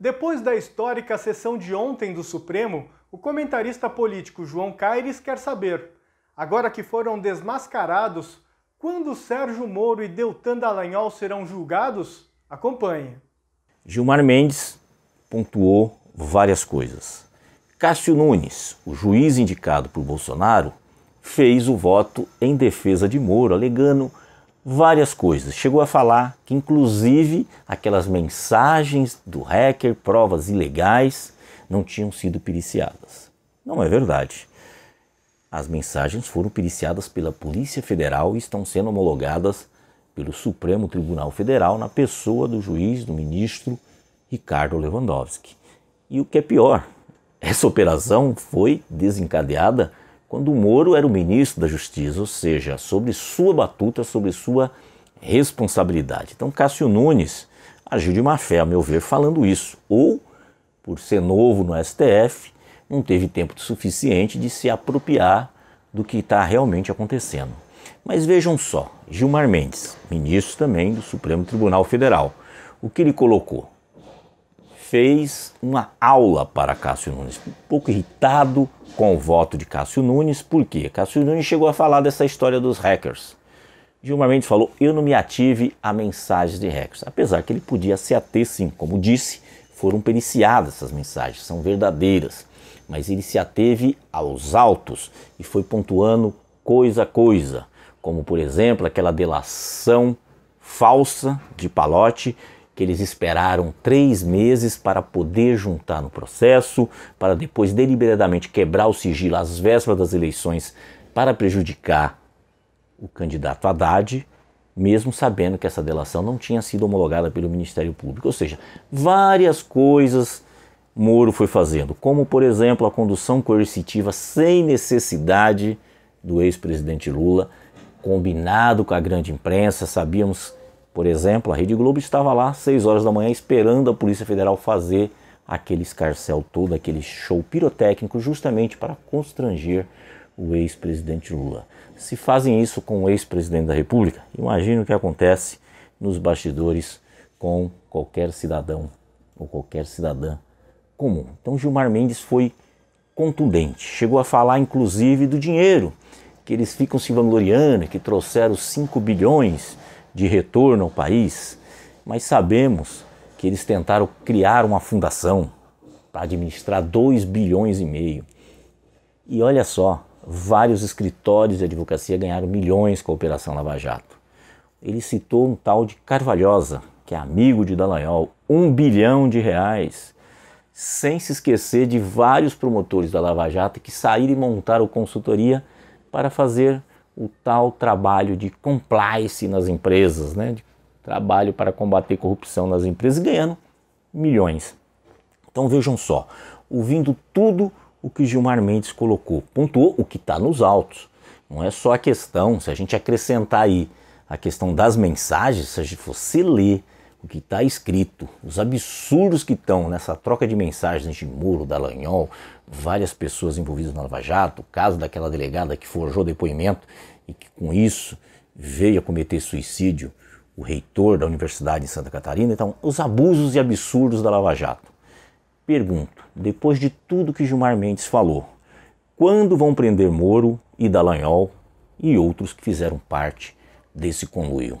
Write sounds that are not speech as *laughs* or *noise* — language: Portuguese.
Depois da histórica sessão de ontem do Supremo, o comentarista político João Caires quer saber, agora que foram desmascarados, quando Sérgio Moro e Deltan Dallagnol serão julgados? Acompanhe. Gilmar Mendes pontuou várias coisas. Cássio Nunes, o juiz indicado por Bolsonaro, fez o voto em defesa de Moro, alegando várias coisas. Chegou a falar que, inclusive, aquelas mensagens do hacker, provas ilegais, não tinham sido periciadas. Não é verdade. As mensagens foram periciadas pela Polícia Federal e estão sendo homologadas pelo Supremo Tribunal Federal na pessoa do juiz, do ministro Ricardo Lewandowski. E o que é pior, *laughs* essa operação foi desencadeada quando o Moro era o ministro da Justiça, ou seja, sobre sua batuta, sobre sua responsabilidade. Então, Cássio Nunes agiu de má fé, a meu ver, falando isso. Ou, por ser novo no STF, não teve tempo suficiente de se apropriar do que está realmente acontecendo. Mas vejam só, Gilmar Mendes, ministro também do Supremo Tribunal Federal, o que ele colocou? fez uma aula para Cássio Nunes, um pouco irritado com o voto de Cássio Nunes, porque Cássio Nunes chegou a falar dessa história dos hackers. Gilmar Mendes falou: Eu não me ative a mensagens de hackers, apesar que ele podia se ater sim, como disse, foram periciadas essas mensagens, são verdadeiras. Mas ele se ateve aos autos e foi pontuando coisa a coisa, como por exemplo aquela delação falsa de Palote que eles esperaram três meses para poder juntar no processo, para depois deliberadamente quebrar o sigilo às vésperas das eleições para prejudicar o candidato Haddad, mesmo sabendo que essa delação não tinha sido homologada pelo Ministério Público. Ou seja, várias coisas Moro foi fazendo, como por exemplo a condução coercitiva sem necessidade do ex-presidente Lula, combinado com a grande imprensa, sabíamos por exemplo, a Rede Globo estava lá às 6 horas da manhã esperando a Polícia Federal fazer aquele escarcel todo, aquele show pirotécnico, justamente para constranger o ex-presidente Lula. Se fazem isso com o ex-presidente da República, imagina o que acontece nos bastidores com qualquer cidadão ou qualquer cidadã comum. Então Gilmar Mendes foi contundente, chegou a falar inclusive do dinheiro que eles ficam se vangloriando, que trouxeram 5 bilhões de retorno ao país, mas sabemos que eles tentaram criar uma fundação para administrar 2 bilhões e meio. E olha só, vários escritórios de advocacia ganharam milhões com a Operação Lava Jato. Ele citou um tal de Carvalhosa, que é amigo de Dallagnol, um bilhão de reais, sem se esquecer de vários promotores da Lava Jato que saíram e montaram consultoria para fazer o tal trabalho de compliance nas empresas, né? De trabalho para combater corrupção nas empresas, ganhando milhões. Então vejam só, ouvindo tudo o que Gilmar Mendes colocou, pontuou o que está nos autos. Não é só a questão, se a gente acrescentar aí a questão das mensagens, se você ler o que está escrito, os absurdos que estão nessa troca de mensagens de Muro, Dallagnol, várias pessoas envolvidas na Lava Jato, o caso daquela delegada que forjou depoimento e que com isso veio a cometer suicídio, o reitor da Universidade de Santa Catarina. Então, os abusos e absurdos da Lava Jato. Pergunto, depois de tudo que Gilmar Mendes falou, quando vão prender Moro e Dallagnol e outros que fizeram parte desse conluio?